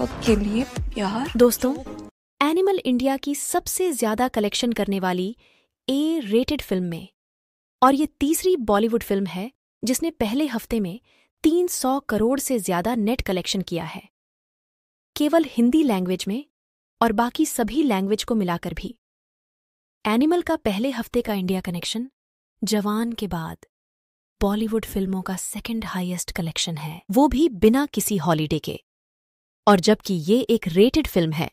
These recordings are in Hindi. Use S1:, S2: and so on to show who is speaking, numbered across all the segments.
S1: वर्क के लिए यार
S2: दोस्तों एनिमल इंडिया की सबसे ज्यादा कलेक्शन करने वाली ए रेटेड फिल्म में और ये तीसरी बॉलीवुड फिल्म है जिसने पहले हफ्ते में 300 करोड़ से ज्यादा नेट कलेक्शन किया है केवल हिंदी लैंग्वेज में और बाकी सभी लैंग्वेज को मिलाकर भी एनिमल का पहले हफ्ते का इंडिया कनेक्शन जवान के बाद बॉलीवुड फिल्मों का सेकंड हाईएस्ट कलेक्शन है वो भी बिना किसी हॉलीडे के और जबकि ये एक रेटेड फिल्म है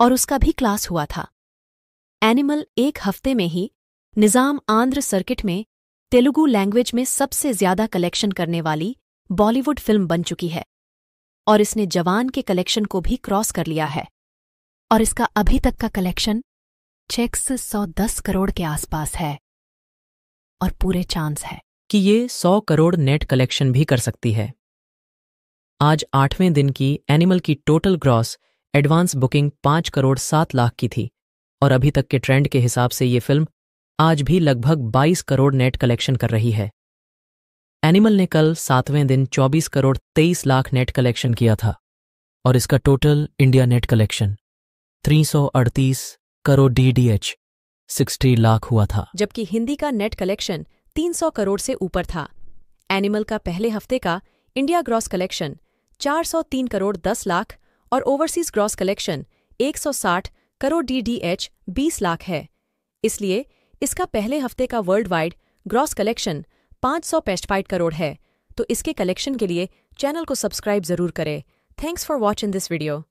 S2: और उसका भी क्लास हुआ था एनिमल एक हफ्ते में ही निज़ाम आंध्र सर्किट में तेलुगु लैंग्वेज में सबसे ज्यादा कलेक्शन करने वाली बॉलीवुड फिल्म बन चुकी है और इसने जवान के कलेक्शन को भी क्रॉस कर लिया है और इसका अभी तक का कलेक्शन चेक्स सौ दस करोड़ के आसपास है और पूरे चांस है
S3: कि ये सौ करोड़ नेट कलेक्शन भी कर सकती है आज आठवें दिन की एनिमल की टोटल ग्रॉस एडवांस बुकिंग पांच करोड़ सात लाख की थी और अभी तक के ट्रेंड के हिसाब से ये फिल्म आज भी लगभग 22 करोड़ नेट कलेक्शन कर रही है एनिमल ने कल सातवें दिन 24 करोड़ 23 लाख नेट कलेक्शन किया था और इसका total India net collection 338 crore डीडीएच 60 लाख हुआ था
S1: जबकि हिंदी का नेट कलेक्शन 300 करोड़ से ऊपर था एनिमल का पहले हफ्ते का India gross collection 403 crore 10 lakh और ओवरसीज ग्रॉस कलेक्शन 160 करोड़ डीडीएच 20 लाख है इसलिए इसका पहले हफ्ते का वर्ल्ड वाइड ग्रॉस कलेक्शन पांच सौ करोड़ है तो इसके कलेक्शन के लिए चैनल को सब्सक्राइब जरूर करें thanks for watching this video